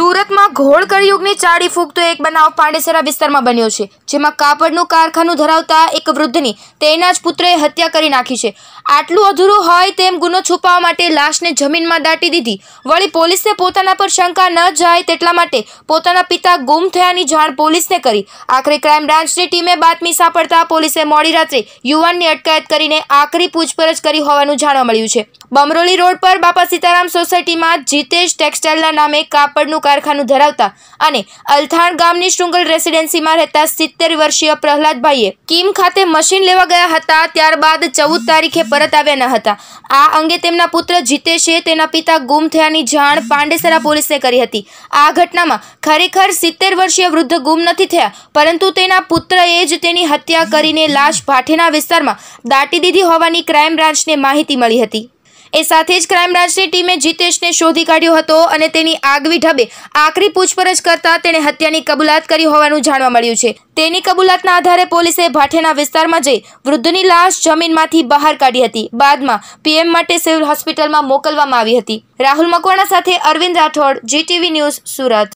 સુરતમાં ઘોળ કળયુગની ચાડી ફૂંકતો એક બનાવ પાંડેસરા વિસ્તારમાં બન્યો છે જેમાં કાપડનું કારખાનું ધરાવતા એક વૃદ્ધની તેના જ પુત્રએ હત્યા કરી નાખી છે આટલું અધૂરું હોય તેમ ગુનો છુપાવવા માટે લાશને જમીનમાં દાટી દીધી વળી પોલીસને પોતાના પર શંકા ન જાય તેટલા માટે પોતાના પિતા ગુમ થયાની જાણ પોલીસને કરી આખરે ક્રાઇમ બ્રાન્ચની ટીમે બાતમી સાંપડતા પોલીસે મોડી રાત્રે યુવાનની અટકાયત કરીને આખરી પૂછપરછ કરી હોવાનું જાણવા મળ્યું છે બમરોલી રોડ પર બાપા સીતારામ સોસાયટીમાં જીતેશ ટેક્સટાઇલના નામે કાપડનું કારખાનું ધરાવતા અને અલથાણ ગામની શૃંગલ રેસિડેન્સીમાં રહેતા સિત્તેર વર્ષીય પ્રહલાદભાઈએ કિમ ખાતે મશીન લેવા ગયા હતા ત્યારબાદ ચૌદ તારીખે પરત આવ્યા ન હતા આ અંગે તેમના પુત્ર જીતેશે તેના પિતા ગુમ થયાની જાણ પાંડેસરા પોલીસે કરી હતી આ ઘટનામાં ખરેખર સિત્તેર વર્ષીય વૃદ્ધ ગુમ નથી થયા પરંતુ તેના પુત્રએ જ તેની હત્યા કરીને લાશ ભાઠેના વિસ્તારમાં દાટી દીધી હોવાની ક્રાઇમ બ્રાન્ચને માહિતી મળી હતી એ સાથે જ ક્રાઇમબ્રાન્ચની ટીમે જીતેશને શોધી કાઢ્યો હતો અને તેની આગવી ઢબે આખરી પૂછપરછ કરતા તેણે હત્યાની કબૂલાત કરી હોવાનું જાણવા મળ્યું છે તેની કબૂલાતના આધારે પોલીસે ભાઠેના વિસ્તારમાં જઈ વૃદ્ધની લાશ જમીનમાંથી બહાર કાઢી હતી બાદમાં પીએમ માટે સિવિલ હોસ્પિટલમાં મોકલવામાં આવી હતી રાહુલ મકવાણા સાથે અરવિંદ રાઠોડ જીટીવી ન્યૂઝ સુરત